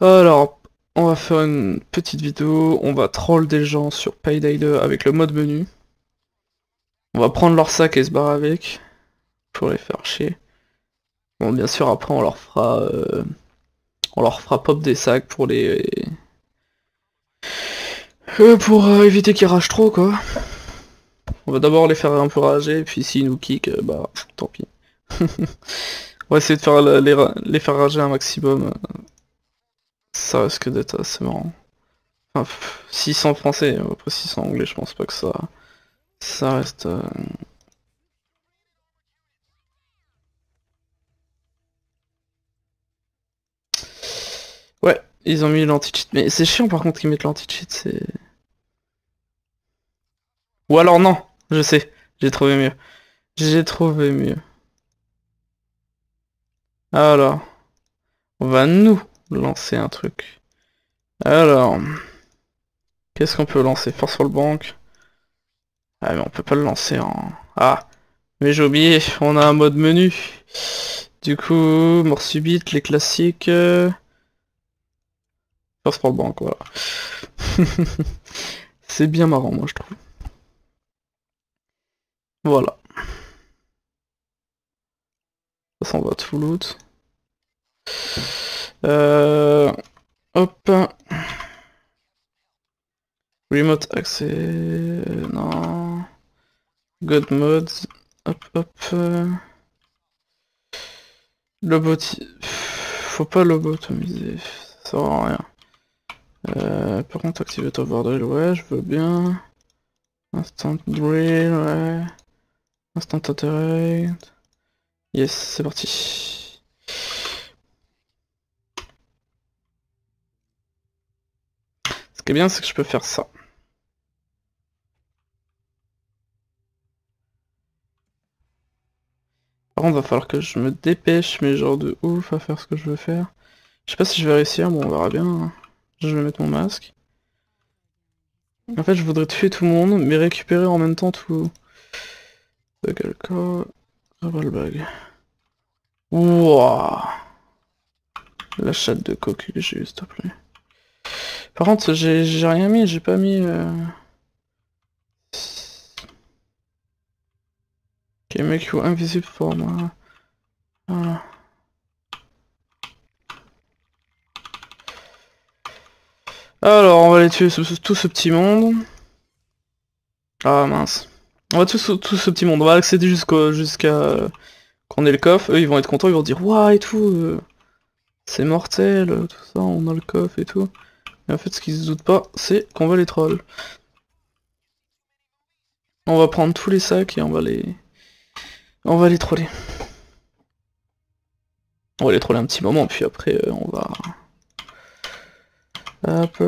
Alors, on va faire une petite vidéo, on va troll des gens sur Payday 2 avec le mode menu. On va prendre leurs sacs et se barrer avec, pour les faire chier. Bon, bien sûr, après, on leur fera... Euh, on leur fera pop des sacs pour les... Euh, pour euh, éviter qu'ils rachent trop, quoi. On va d'abord les faire un peu rager, et puis s'ils nous kick, euh, bah, tant pis. on va essayer de faire les, les faire rager un maximum ça reste que d'être assez marrant. Enfin, 600 français, après 600 anglais, je pense pas que ça... Ça reste... Euh, ouais, ils ont mis l'anti-cheat, mais c'est chiant par contre qu'ils mettent l'anti-cheat, c'est... Ou alors non, je sais, j'ai trouvé mieux. J'ai trouvé mieux. Alors, ah on va nous lancer un truc. Alors, qu'est-ce qu'on peut lancer Force for le banque Ah mais on peut pas le lancer en... Ah Mais j'ai oublié, on a un mode menu. Du coup, mort subite, les classiques... Force euh, for le bank, voilà. C'est bien marrant, moi, je trouve. Voilà. Ça, s'en va tout loot. Euh, hop. Remote accès. Non. God mode. Hop hop. Lobot. Faut pas lobotomiser. Ça sert rien. Euh, par contre activer ton drill, ouais, je veux bien. Instant drill, ouais. Instant interact. Yes, c'est parti. qui eh bien, c'est que je peux faire ça. Par contre, va falloir que je me dépêche, mais genre de ouf, à faire ce que je veux faire. Je sais pas si je vais réussir, bon, on verra bien. Hein. Je vais mettre mon masque. En fait, je voudrais tuer tout le monde, mais récupérer en même temps tout... De quelqu'un... le bug. Wouah La chatte de coquille juste j'ai s'il te par contre, j'ai rien mis, j'ai pas mis... Euh... Ok, make you invisible pour moi. Alors, on va aller tuer tout ce petit monde. Ah mince. On va tuer tout ce petit monde, on va accéder jusqu'à... Euh, qu'on ait le coffre, eux ils vont être contents, ils vont dire « Waouh et tout, euh, c'est mortel, tout ça, on a le coffre et tout ». Et en fait, ce qu'ils se doutent pas, c'est qu'on va les troll. On va prendre tous les sacs et on va les... On va les troller. On va les troller un petit moment, puis après, euh, on va... Hop.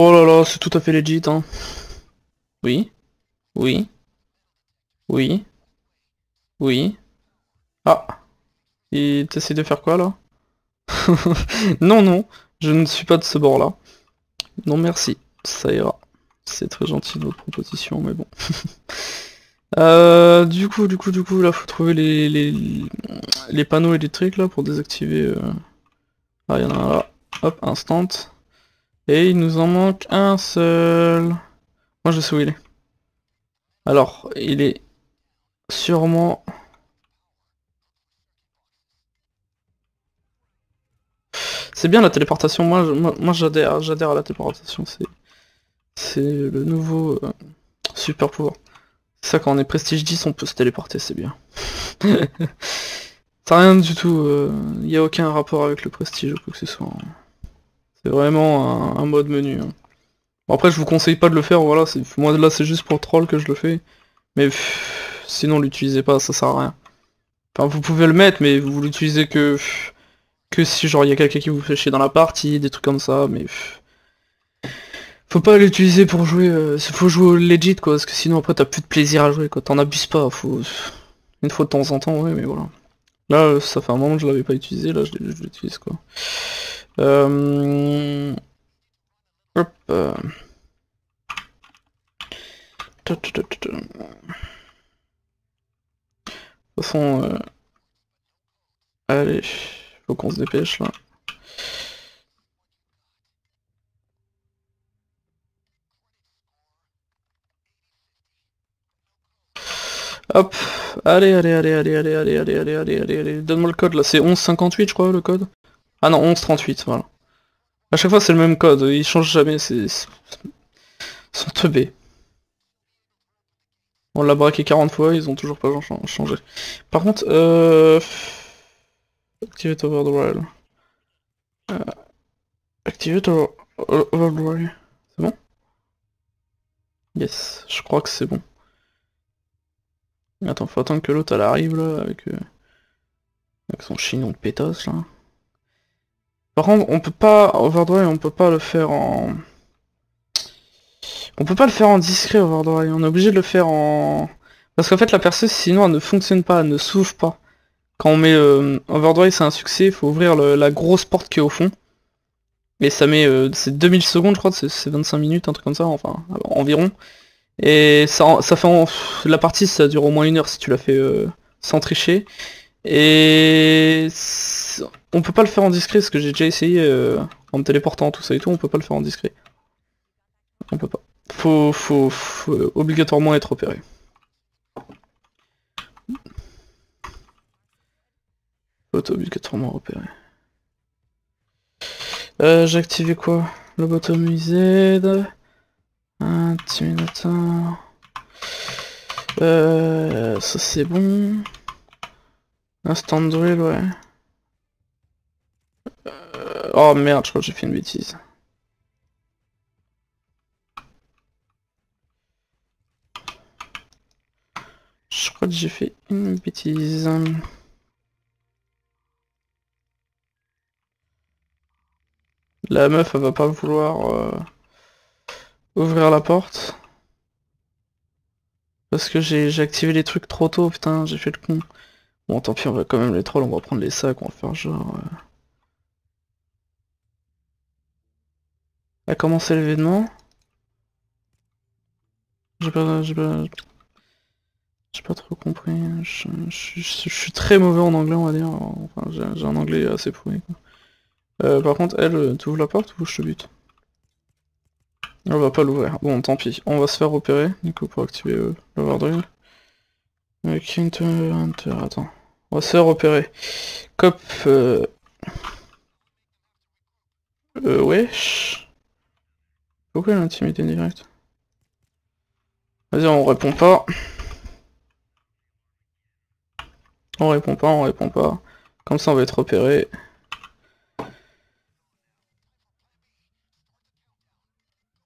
Oh là là, c'est tout à fait legit, hein. Oui. Oui. Oui. Oui. Ah. Et t'essayes de faire quoi, là Non, non. Je ne suis pas de ce bord-là. Non, merci. Ça ira. C'est très gentil de votre proposition, mais bon. Euh, du coup, du coup, du coup, là, faut trouver les, les, panneaux électriques, là, pour désactiver... Euh. Ah, il y en a un là. Hop, instant. Et il nous en manque un seul. Moi je sais où il est. Alors, il est sûrement... C'est bien la téléportation, moi j'adhère moi, j'adhère à la téléportation, c'est le nouveau euh, super pouvoir. C'est ça quand on est prestige 10 on peut se téléporter, c'est bien. ça rien du tout, il euh, n'y a aucun rapport avec le prestige ou quoi que ce soit vraiment un, mode menu. Hein. après, je vous conseille pas de le faire, voilà. Moi, là, c'est juste pour troll que je le fais. Mais sinon, l'utilisez pas, ça sert à rien. Enfin, vous pouvez le mettre, mais vous l'utilisez que... que si, genre, il y a quelqu'un qui vous fait chier dans la partie, des trucs comme ça, mais... faut pas l'utiliser pour jouer... Euh, faut jouer au legit, quoi, parce que sinon, après, t'as plus de plaisir à jouer, quoi. T'en abuses pas, faut... Une fois de temps en temps, ouais, mais voilà. Là, ça fait un moment que je l'avais pas utilisé, là, je l'utilise, quoi. Euh... Hop. Euh... De toute façon, allez, faut qu'on se dépêche là. Hop, allez, allez, allez, allez, allez, allez, allez, allez, allez, allez, donne-moi le code là, c'est 1158 je crois le code. Ah non, 1138, voilà. A chaque fois, c'est le même code, il change jamais, c'est... Ils sont On l'a braqué 40 fois, ils ont toujours pas changé. Par contre, euh... Activate euh, Activate C'est bon Yes, je crois que c'est bon. Attends, faut attendre que l'autre elle arrive là, avec, euh, avec son chignon de pétasse là. Par contre, on peut pas overdrive, on peut pas le faire en... On peut pas le faire en discret overdrive, on est obligé de le faire en... Parce qu'en fait la perceuse sinon elle ne fonctionne pas, elle ne s'ouvre pas. Quand on met euh, overdrive c'est un succès, il faut ouvrir la grosse porte qui est au fond. Et ça met euh, c'est 2000 secondes je crois, c'est 25 minutes, un truc comme ça, enfin environ. Et ça, fait la partie ça dure au moins une heure si tu la fais euh, sans tricher. Et on peut pas le faire en discret, parce que j'ai déjà essayé euh, en me téléportant, tout ça et tout, on peut pas le faire en discret. On peut pas. Faut, faut, faut euh, obligatoirement être opéré. Faut obligatoirement repéré. Euh, j'ai activé quoi Z... Un Euh, ça c'est bon. Instant drill, ouais. Oh merde, je crois que j'ai fait une bêtise. Je crois que j'ai fait une bêtise. La meuf, elle va pas vouloir euh, ouvrir la porte. Parce que j'ai activé les trucs trop tôt, putain, j'ai fait le con. Bon, tant pis, on va quand même les trolls, on va prendre les sacs, on va faire genre... Euh, a bah, commencé l'événement. J'ai pas, pas, pas, trop compris. Je, suis très mauvais en anglais, on va dire. Enfin, j'ai un anglais assez pourri. Quoi. Euh, par contre, elle, euh, t'ouvres la porte ou je te bute On va pas l'ouvrir. Bon, tant pis. On va se faire opérer, du coup, pour activer euh, le l'overdrive. Ok, attends. On va se faire opérer. Cop... Euh... Euh, wesh... Pourquoi l'intimité direct Vas-y, on répond pas. On répond pas, on répond pas. Comme ça, on va être repéré.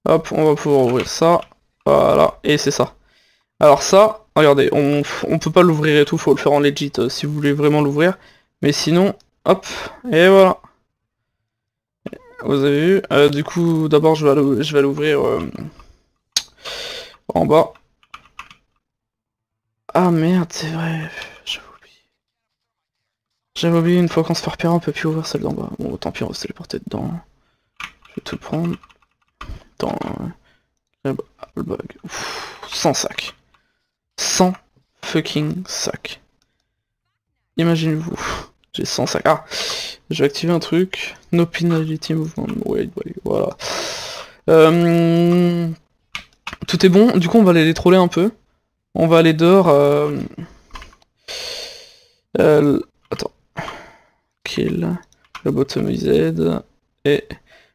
Hop, on va pouvoir ouvrir ça. Voilà, et c'est ça. Alors ça, regardez, on, peut pas l'ouvrir et tout, faut le faire en legit euh, si vous voulez vraiment l'ouvrir. Mais sinon, hop, et voilà. Vous avez vu euh, Du coup, d'abord, je vais l'ouvrir euh, en bas. Ah merde, c'est vrai. J'avais oublié. J'avais oublié, une fois qu'on se fait repérer, on peut plus ouvrir celle d'en bas. Bon, tant pis, on va se téléporter dedans. Je vais tout prendre. Dans... Le bug. sans sac. Sans fucking sac. Imaginez-vous. J'ai 105. Ah Je vais activer un truc. No penalty movement. Wait, wait, voilà. Euh, tout est bon. Du coup, on va aller les troller un peu. On va aller dehors. Euh... euh attends. Kill. Le bottom is Et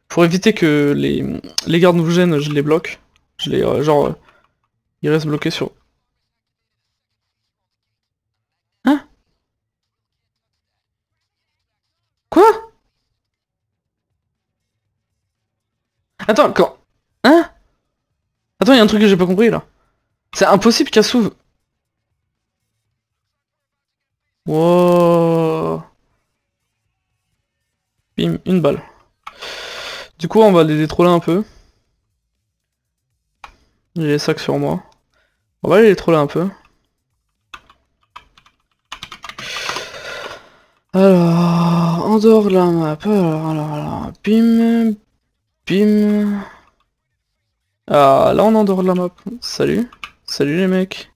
pour éviter que les, les gardes nous gênent, je les bloque. Je les... Euh, genre... ils restent bloqués sur... Attends, quand... Hein Attends, il y a un truc que j'ai pas compris, là. C'est impossible qu'elle s'ouvre. Wow. Bim, une balle. Du coup, on va les détroller un peu. J'ai les sacs sur moi. On va les détroller un peu. Alors, en dehors de la map, alors, alors, alors, bim, Bim. Ah, là on est en dehors de la map. Salut. Salut les mecs.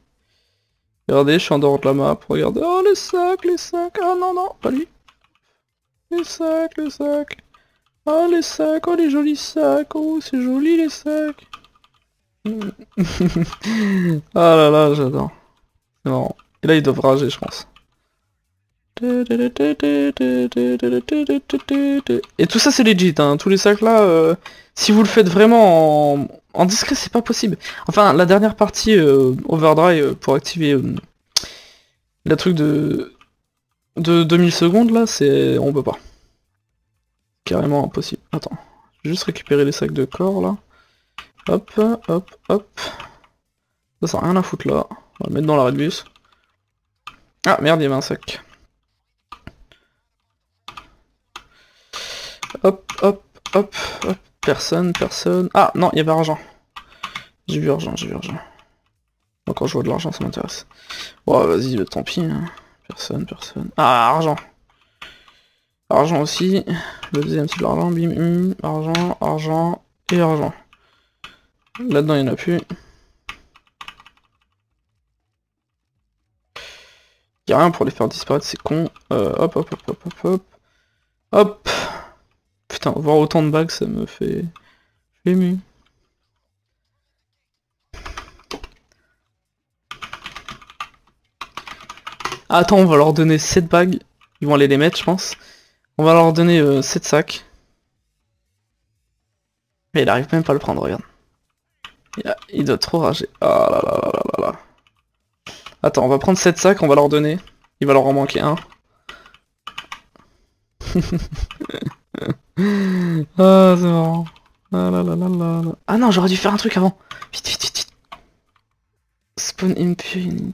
Regardez, je suis en dehors de la map. Regardez. Oh, les sacs, les sacs. Ah non, non, pas lui. Les sacs, les sacs. Ah, les sacs. Oh, les jolis sacs. Oh, c'est joli les sacs. ah là là, j'adore. C'est marrant. Et là, il doivent rager, je pense. Et tout ça c'est legit, hein. tous les sacs là, euh, si vous le faites vraiment en, discret c'est pas possible. Enfin la dernière partie euh, overdrive euh, pour activer la truc de, de 2000 secondes là, c'est... on peut pas. Carrément impossible. Attends, juste récupérer les sacs de corps là. Hop, hop, hop. Ça, sert rien à foutre là. On va le mettre dans la redbus bus. Ah merde, il y avait un sac. Hop, hop, hop, hop. Personne, personne. Ah non, il y avait argent. J'ai vu argent, j'ai vu argent. Moi quand je vois de l'argent, ça m'intéresse. Bon, vas-y, tant pis. Personne, personne. Ah, argent. Argent aussi. Le deuxième, petit peu l'argent. Bim, Argent, argent et argent. Là-dedans, il n'y en a plus. Il a rien pour les faire disparaître, c'est con. hop, hop, hop, hop, hop. Hop putain, voir autant de bagues, ça me fait... Je ému. Ah, attends, on va leur donner 7 bagues. Ils vont aller les mettre, je pense. On va leur donner 7 euh, sacs. Mais il arrive même pas à le prendre, regarde. Il, a... doit trop rager. oh là là là là là Attends, on va prendre 7 sacs, on va leur donner. Il va leur en manquer un. Ah, c'est marrant. Ah, là, là, là, ah non, j'aurais dû faire un truc avant. Vite, vite, vite, vite. Spawn impune.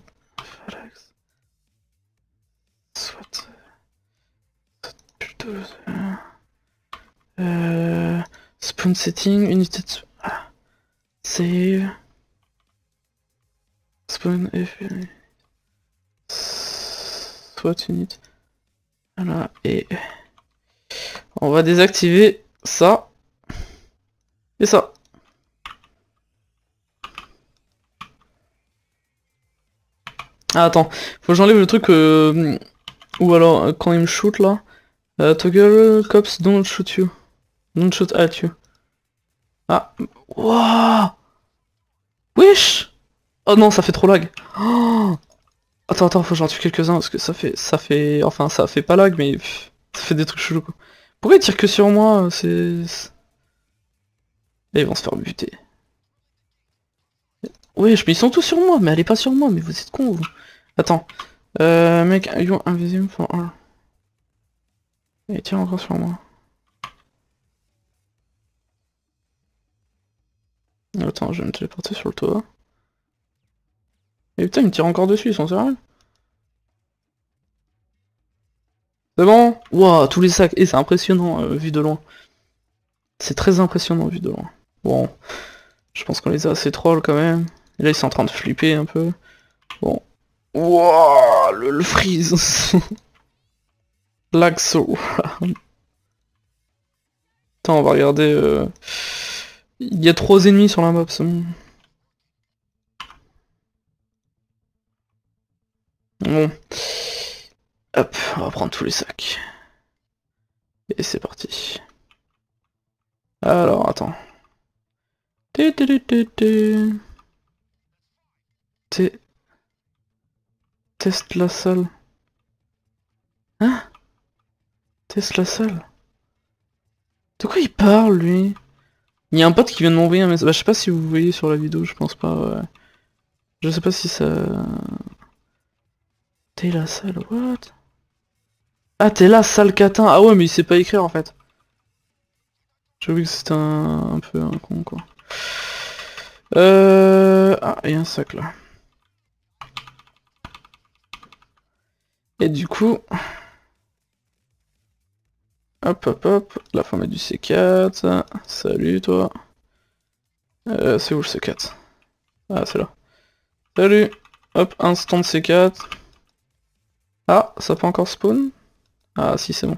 Soit. Euh, plutôt. Euh... Spawn setting, unité de. Save. Spawn F. Soit unit. Voilà, et. On va désactiver ça et ça. Ah, attends, faut que j'enlève le truc euh... ou alors euh, quand il me shoot là. Euh, toggle cops don't shoot you. Don't shoot at you. Ah. Wouah Wesh Oh non ça fait trop lag. Oh. attends attends faut que j'en tue quelques-uns parce que ça fait ça fait. Enfin ça fait pas lag mais ça fait des trucs chelous pourquoi ils tirent que sur moi C'est... Et ils vont se faire buter. Oui mais ils sont tous sur moi, mais elle est pas sur moi, mais vous êtes con vous. Attends. Euh, mec, you invisible for all. Et tire encore sur moi. Attends, je vais me téléporter sur le toit. Et putain, ils me tirent encore dessus, ils sont sérieux C'est bon Waouh, tous les sacs. Et eh, c'est impressionnant euh, vu de loin. C'est très impressionnant vu de loin. Bon, je pense qu'on les a assez trolls quand même. Et là, ils sont en train de flipper un peu. Bon. Waouh, le, freeze L'axo. Attends, on va regarder... Euh, il y a trois ennemis sur la map, Bon. Hop, on va prendre tous les sacs. Et c'est parti. Alors, attends. T Teste la salle. Hein Teste la salle. De quoi il parle, lui Il y a un pote qui vient de m'envoyer un message. Bah, je sais pas si vous voyez sur la vidéo, je pense pas, Je sais pas si ça... T'es la salle, what ah t'es là sale catin Ah ouais mais il sait pas écrire en fait. J'ai vu que c'était un... peu un con quoi. Euh... Ah et un sac là. Et du coup... Hop hop hop, la forme du C4, salut toi. Euh, c'est où le C4 Ah c'est là. Salut Hop, instant C4. Ah, ça peut encore spawn ah si c'est bon.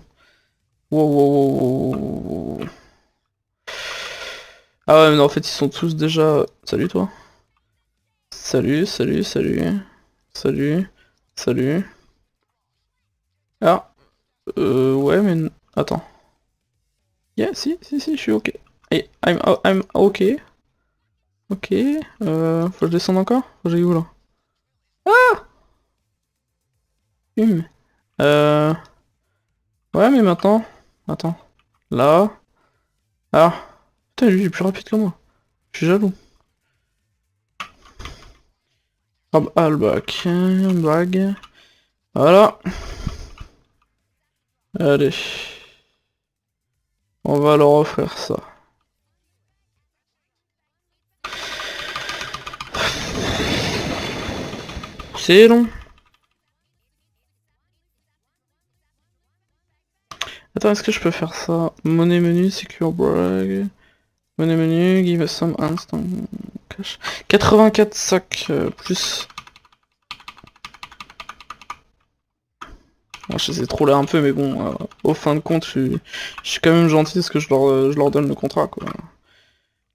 Wow, wow, wow, ah ouais mais en fait ils sont tous déjà... Salut toi. Salut, salut, salut. Salut, salut. Ah. Euh, ouais mais... Attends. Yeah, si, si, si, je suis ok. Et I'm, oh, I'm ok. Ok. Euh, faut que je descende encore J'ai où là Ah Hum. Euh... Ouais, mais maintenant... Attends. Là. Ah. Putain, lui, il est plus rapide que moi. Je suis jaloux. Hop, ah, le bac. Voilà. Allez. On va leur offrir ça. C'est long. Attends, est-ce que je peux faire ça Money menu, secure brag. Money menu, give us some instant cash. 84 sacs euh, plus. moi je les ai trollés un peu, mais bon, euh, au fin de compte, je, suis quand même gentil parce que je leur, euh, je leur donne le contrat, quoi.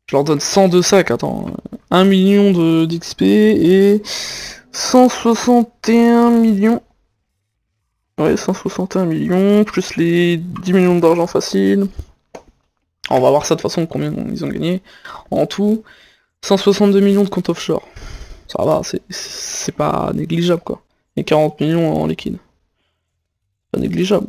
Je leur donne 102 sacs, attends. 1 million d'XP et 161 millions Ouais, 161 millions, plus les 10 millions d'argent facile. On va voir ça de façon, combien ils ont gagné. En tout, 162 millions de comptes offshore. Ça va, c'est pas négligeable quoi. Et 40 millions en liquide. Pas négligeable.